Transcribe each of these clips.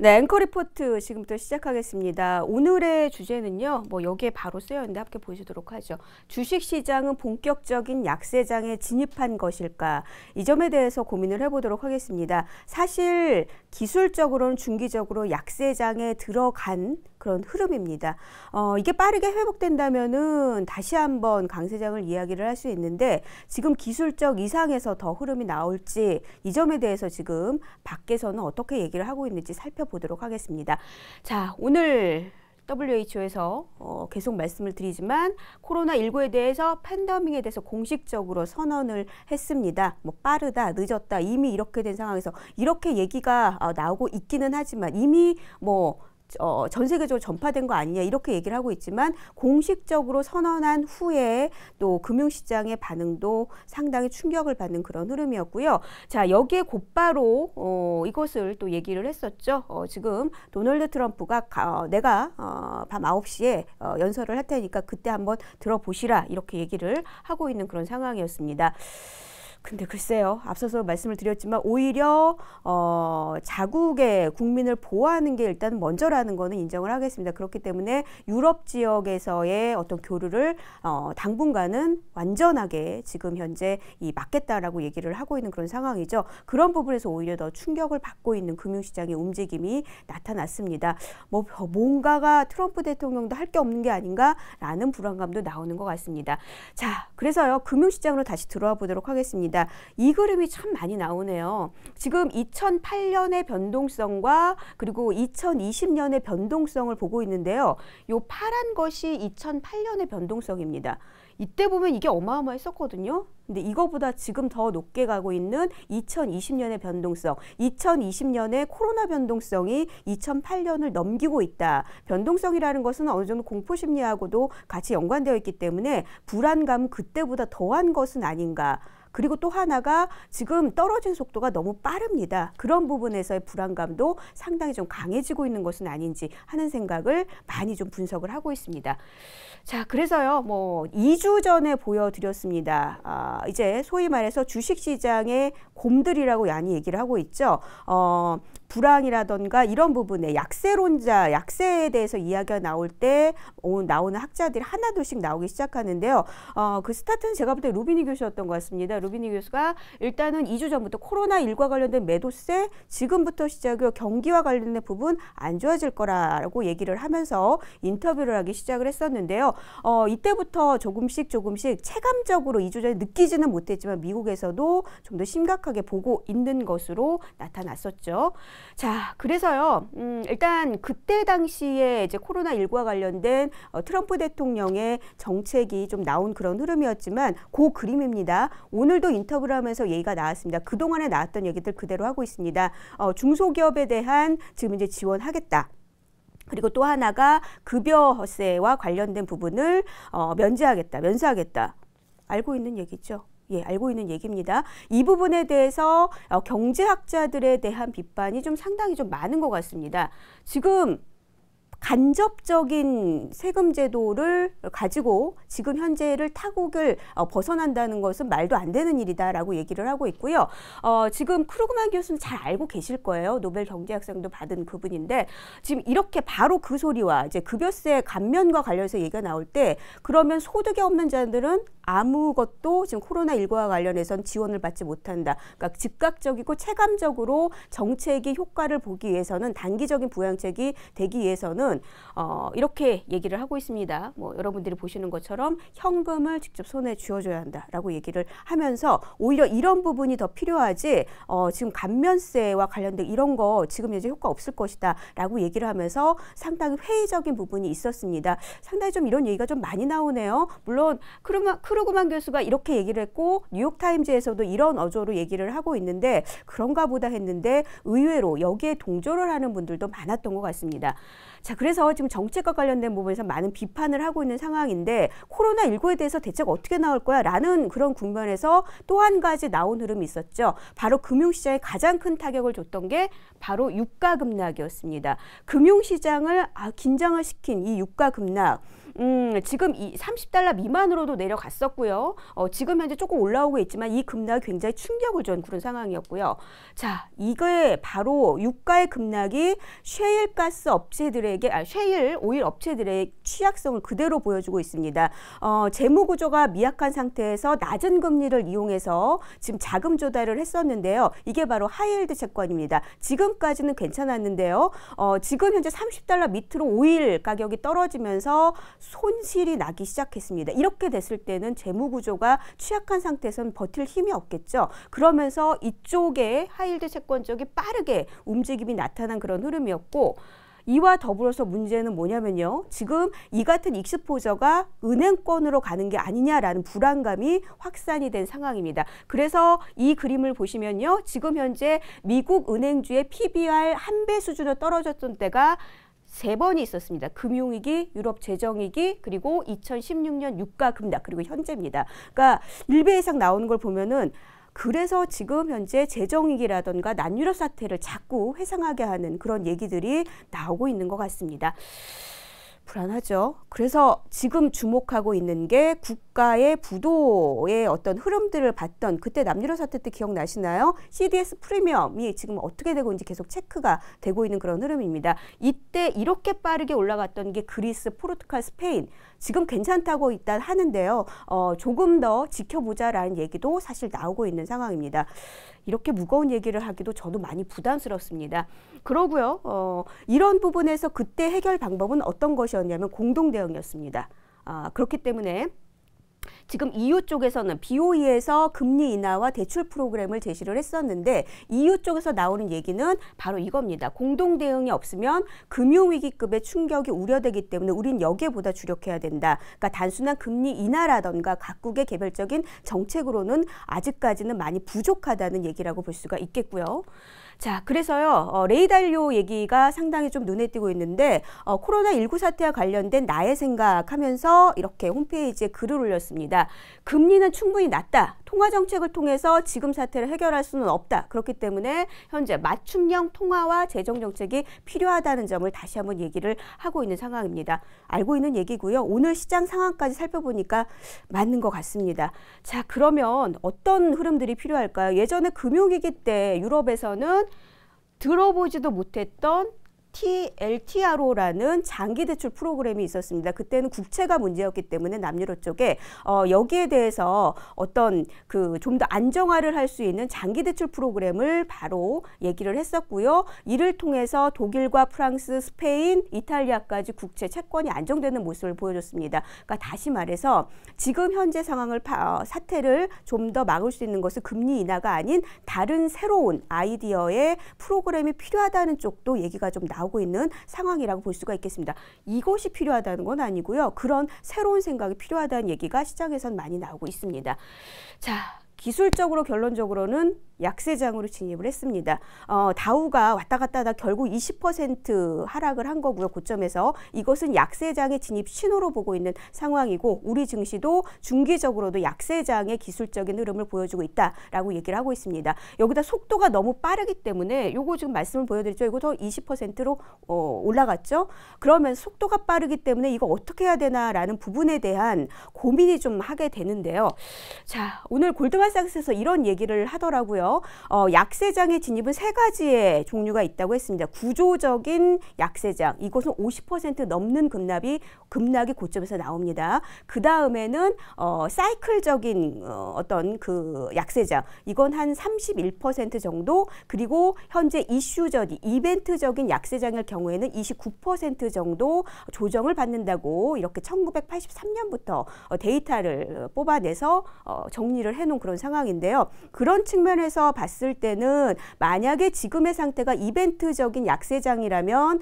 네, 앵커 리포트 지금부터 시작하겠습니다. 오늘의 주제는요. 뭐 여기에 바로 쓰여 있는데 함께 보시도록 하죠. 주식 시장은 본격적인 약세장에 진입한 것일까? 이 점에 대해서 고민을 해 보도록 하겠습니다. 사실 기술적으로는 중기적으로 약세장에 들어간 그런 흐름입니다. 어, 이게 빠르게 회복된다면은 다시 한번 강세장을 이야기를 할 수 있는데 지금 기술적 이상에서 더 흐름이 나올지 이 점에 대해서 지금 밖에서는 어떻게 얘기를 하고 있는지 살펴보도록 하겠습니다. 자, 오늘 WHO에서 어, 계속 말씀을 드리지만 코로나19에 대해서 팬더밍에 대해서 공식적으로 선언을 했습니다. 뭐 빠르다, 늦었다, 이미 이렇게 된 상황에서 이렇게 얘기가 어, 나오고 있기는 하지만 이미 뭐 어, 전 세계적으로 전파된 거 아니냐 이렇게 얘기를 하고 있지만 공식적으로 선언한 후에 또 금융시장의 반응도 상당히 충격을 받는 그런 흐름이었고요. 자 여기에 곧바로 어, 이것을 또 얘기를 했었죠. 어, 지금 도널드 트럼프가 가, 어, 내가 어, 밤 9시에 어, 연설을 할 테니까 그때 한번 들어보시라 이렇게 얘기를 하고 있는 그런 상황이었습니다. 근데 글쎄요. 앞서서 말씀을 드렸지만 오히려 어, 자국의 국민을 보호하는 게 일단 먼저라는 거는 인정을 하겠습니다. 그렇기 때문에 유럽 지역에서의 어떤 교류를 어, 당분간은 완전하게 지금 현재 이 막겠다라고 얘기를 하고 있는 그런 상황이죠. 그런 부분에서 오히려 더 충격을 받고 있는 금융시장의 움직임이 나타났습니다. 뭐 어, 뭔가가 트럼프 대통령도 할 게 없는 게 아닌가라는 불안감도 나오는 것 같습니다. 자, 그래서요 금융시장으로 다시 들어와 보도록 하겠습니다. 있습니다. 이 그림이 참 많이 나오네요. 지금 2008년의 변동성과 그리고 2020년의 변동성을 보고 있는데요. 요 파란 것이 2008년의 변동성입니다. 이때 보면 이게 어마어마했었거든요. 근데 이거보다 지금 더 높게 가고 있는 2020년의 변동성, 2020년의 코로나 변동성이 2008년을 넘기고 있다. 변동성이라는 것은 어느 정도 공포 심리하고도 같이 연관되어 있기 때문에 불안감 그때보다 더한 것은 아닌가. 그리고 또 하나가 지금 떨어진 속도가 너무 빠릅니다. 그런 부분에서의 불안감도 상당히 좀 강해지고 있는 것은 아닌지 하는 생각을 많이 좀 분석을 하고 있습니다. 자, 그래서요, 뭐, 2주 전에 보여드렸습니다. 아, 이제 소위 말해서 주식시장의 곰들이라고 양이 얘기를 하고 있죠. 어, 불황이라던가 이런 부분에 약세론자, 약세에 대해서 이야기가 나올 때 오, 나오는 학자들이 하나둘씩 나오기 시작하는데요. 어, 그 스타트는 제가 볼 때 루비니 교수였던 것 같습니다. 루비니 교수가 일단은 2주 전부터 코로나19과 관련된 매도세 지금부터 시작이요. 경기와 관련된 부분 안 좋아질 거라고 얘기를 하면서 인터뷰를 하기 시작을 했었는데요. 어, 이때부터 조금씩 조금씩 체감적으로 2주 전에 느끼지는 못했지만 미국에서도 좀 더 심각하게 보고 있는 것으로 나타났었죠. 자, 그래서요, 음, 일단 그때 당시에 이제 코로나19와 관련된 어, 트럼프 대통령의 정책이 좀 나온 그런 흐름이었지만, 그 그림입니다. 오늘도 인터뷰를 하면서 얘기가 나왔습니다. 그동안에 나왔던 얘기들 그대로 하고 있습니다. 어, 중소기업에 대한 지금 이제 지원하겠다. 그리고 또 하나가 급여세와 관련된 부분을 어, 면제하겠다, 면세하겠다. 알고 있는 얘기죠. 예, 알고 있는 얘기입니다. 이 부분에 대해서 어, 경제학자들에 대한 비판이 좀 상당히 좀 많은 것 같습니다. 지금 간접적인 세금 제도를 가지고 지금 현재를 타국을 어, 벗어난다는 것은 말도 안 되는 일이다라고 얘기를 하고 있고요. 어, 지금 크루그만 교수는 잘 알고 계실 거예요. 노벨 경제학상도 받은 그분인데 지금 이렇게 바로 그 소리와 이제 급여세 감면과 관련해서 얘기가 나올 때 그러면 소득이 없는 자들은 아무것도 지금 코로나 일구와 관련해선 지원을 받지 못한다. 그러니까 즉각적이고 체감적으로 정책이 효과를 보기 위해서는 단기적인 부양책이 되기 위해서는 은 어, 이렇게 얘기를 하고 있습니다. 뭐 여러분들이 보시는 것처럼 현금을 직접 손에 쥐어줘야 한다라고 얘기를 하면서 오히려 이런 부분이 더 필요하지 어, 지금 감면세와 관련된 이런 거 지금 이제 효과 없을 것이다라고 얘기를 하면서 상당히 회의적인 부분이 있었습니다. 상당히 좀 이런 얘기가 좀 많이 나오네요. 물론 크루마, 크루그만 교수가 이렇게 얘기를 했고 뉴욕타임즈에서도 이런 어조로 얘기를 하고 있는데 그런가 보다 했는데 의외로 여기에 동조를 하는 분들도 많았던 것 같습니다. 자, 그래서 지금 정책과 관련된 부분에서 많은 비판을 하고 있는 상황인데 코로나19에 대해서 대책 어떻게 나올 거야? 라는 그런 국면에서 또 한 가지 나온 흐름이 있었죠. 바로 금융시장에 가장 큰 타격을 줬던 게 바로 유가 급락이었습니다. 금융시장을 아, 긴장을 시킨 이 유가 급락. 음, 지금 이 30달러 미만으로도 내려갔었고요. 어, 지금 현재 조금 올라오고 있지만 이 급락 이 굉장히 충격을 준 그런 상황이었고요. 자, 이게 바로 유가의 급락이 쉐일가스 업체들에게, 아, 쉐일 오일 업체들의 취약성을 그대로 보여주고 있습니다. 어, 재무구조가 미약한 상태에서 낮은 금리를 이용해서 지금 자금 조달을 했었는데요. 이게 바로 하이힐드 채권입니다. 지금까지는 괜찮았는데요. 어, 지금 현재 30달러 밑으로 오일 가격이 떨어지면서 손실이 나기 시작했습니다. 이렇게 됐을 때는 재무 구조가 취약한 상태에서는 버틸 힘이 없겠죠. 그러면서 이쪽에 하일드 채권 쪽이 빠르게 움직임이 나타난 그런 흐름이었고 이와 더불어서 문제는 뭐냐면요. 지금 이 같은 익스포저가 은행권으로 가는 게 아니냐라는 불안감이 확산이 된 상황입니다. 그래서 이 그림을 보시면요. 지금 현재 미국 은행주의 PBR 한 배 수준으로 떨어졌던 때가 세 번이 있었습니다. 금융위기, 유럽 재정위기, 그리고 2016년 유가 급락, 그리고 현재입니다. 그러니까 1배 이상 나오는 걸 보면은 그래서 지금 현재 재정위기라던가 난유럽 사태를 자꾸 회상하게 하는 그런 얘기들이 나오고 있는 것 같습니다. 불안하죠. 그래서 지금 주목하고 있는 게 국가의 부도의 어떤 흐름들을 봤던 그때 남유럽 사태 때 기억나시나요? CDS 프리미엄이 지금 어떻게 되고 있는지 계속 체크가 되고 있는 그런 흐름입니다. 이때 이렇게 빠르게 올라갔던 게 그리스, 포르투갈, 스페인 지금 괜찮다고 일단 하는데요. 어, 조금 더 지켜보자라는 얘기도 사실 나오고 있는 상황입니다. 이렇게 무거운 얘기를 하기도 저도 많이 부담스럽습니다. 그러고요. 어, 이런 부분에서 그때 해결 방법은 어떤 것이었냐면 공동 대응이었습니다. 아, 그렇기 때문에 지금 EU 쪽에서는 BOE에서 금리 인하와 대출 프로그램을 제시를 했었는데 EU 쪽에서 나오는 얘기는 바로 이겁니다. 공동 대응이 없으면 금융 위기급의 충격이 우려되기 때문에 우린 여기보다 주력해야 된다. 그러니까 단순한 금리 인하라던가 각국의 개별적인 정책으로는 아직까지는 많이 부족하다는 얘기라고 볼 수가 있겠고요. 자, 그래서요, 어, 레이달 인료 얘기가 상당히 좀 눈에 띄고 있는데, 어, 코로나19 사태와 관련된 나의 생각 하면서 이렇게 홈페이지에 글을 올렸습니다. 금리는 충분히 낮다. 통화 정책을 통해서 지금 사태를 해결할 수는 없다. 그렇기 때문에 현재 맞춤형 통화와 재정 정책이 필요하다는 점을 다시 한번 얘기를 하고 있는 상황입니다. 알고 있는 얘기고요. 오늘 시장 상황까지 살펴보니까 맞는 것 같습니다. 자, 그러면 어떤 흐름들이 필요할까요? 예전에 금융위기 때 유럽에서는 들어보지도 못했던 특 LTRO라는 장기 대출 프로그램이 있었습니다. 그때는 국채가 문제였기 때문에 남유로 쪽에 어, 여기에 대해서 어떤 그 좀 더 안정화를 할 수 있는 장기 대출 프로그램을 바로 얘기를 했었고요. 이를 통해서 독일과 프랑스, 스페인, 이탈리아까지 국채 채권이 안정되는 모습을 보여줬습니다. 그러니까 다시 말해서 지금 현재 상황을 파, 어, 사태를 좀 더 막을 수 있는 것은 금리 인하가 아닌 다른 새로운 아이디어의 프로그램이 필요하다는 쪽도 얘기가 좀 나오고 나오고 있는 상황이라고 볼 수가 있겠습니다. 이것이 필요하다는 건 아니고요. 그런 새로운 생각이 필요하다는 얘기가 시장에선 많이 나오고 있습니다. 자, 기술적으로 결론적으로는 약세장으로 진입을 했습니다. 어, 다우가 왔다 갔다 하다 결국 20% 하락을 한 거고요. 고점에서 이것은 약세장의 진입 신호로 보고 있는 상황이고 우리 증시도 중기적으로도 약세장의 기술적인 흐름을 보여주고 있다라고 얘기를 하고 있습니다. 여기다 속도가 너무 빠르기 때문에 요거 지금 말씀을 보여드렸죠. 이거 더 20%로 어, 올라갔죠. 그러면 속도가 빠르기 때문에 이거 어떻게 해야 되나라는 부분에 대한 고민이 좀 하게 되는데요. 자, 오늘 골드만삭스에서 이런 얘기를 하더라고요. 있고요. 어, 약세장의 진입은 세 가지의 종류가 있다고 했습니다. 구조적인 약세장, 이것은 50% 넘는 급락이 급락이 고점에서 나옵니다. 그 다음에는 어, 사이클적인 어, 어떤 그 약세장, 이건 한 31% 정도, 그리고 현재 이슈적인 이벤트적인 약세장일 경우에는 29% 정도 조정을 받는다고 이렇게 1983년부터 어, 데이터를 뽑아내서 어, 정리를 해놓은 그런 상황인데요. 그런 측면에서 해서 봤을 때는 만약에 지금의 상태가 이벤트적인 약세장이라면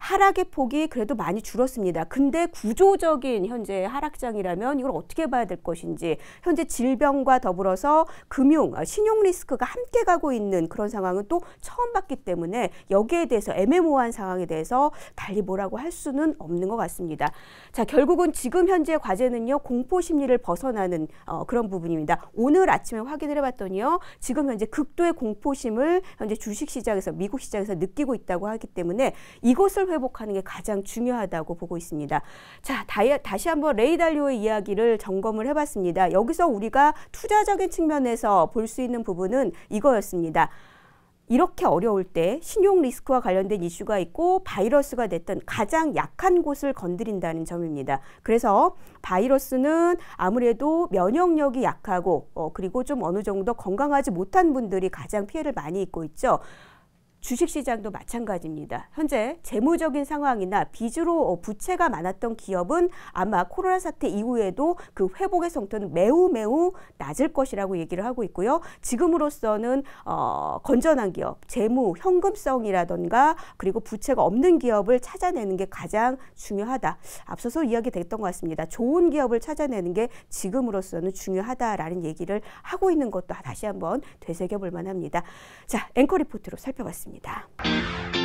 하락의 폭이 그래도 많이 줄었습니다. 근데 구조적인 현재 하락장이라면 이걸 어떻게 봐야 될 것인지 현재 질병과 더불어서 금융, 어, 신용 리스크가 함께 가고 있는 그런 상황은 또 처음 봤기 때문에 여기에 대해서 애매모호한 상황에 대해서 달리 뭐라고 할 수는 없는 것 같습니다. 자, 결국은 지금 현재 과제는요, 공포 심리를 벗어나는 어, 그런 부분입니다. 오늘 아침에 확인을 해봤더니요, 지금 현재 극도의 공포심을 현재 주식 시장에서, 미국 시장에서 느끼고 있다고 하기 때문에 이곳을 회복하는 게 가장 중요하다고 보고 있습니다. 자, 다시 한번 레이 달리오의 이야기를 점검을 해봤습니다. 여기서 우리가 투자적인 측면에서 볼 수 있는 부분은 이거였습니다. 이렇게 어려울 때 신용 리스크와 관련된 이슈가 있고 바이러스가 됐던 가장 약한 곳을 건드린다는 점입니다. 그래서 바이러스는 아무래도 면역력이 약하고 어, 그리고 좀 어느 정도 건강하지 못한 분들이 가장 피해를 많이 입고 있죠. 주식시장도 마찬가지입니다. 현재 재무적인 상황이나 빚으로 어, 부채가 많았던 기업은 아마 코로나 사태 이후에도 그 회복의 성토는 매우 매우 낮을 것이라고 얘기를 하고 있고요. 지금으로서는 어, 건전한 기업, 재무, 현금성이라던가 그리고 부채가 없는 기업을 찾아내는 게 가장 중요하다. 앞서서 이야기됐던 것 같습니다. 좋은 기업을 찾아내는 게 지금으로서는 중요하다라는 얘기를 하고 있는 것도 다시 한번 되새겨볼 만합니다. 자, 앵커 리포트로 살펴봤습니다. 있습니다.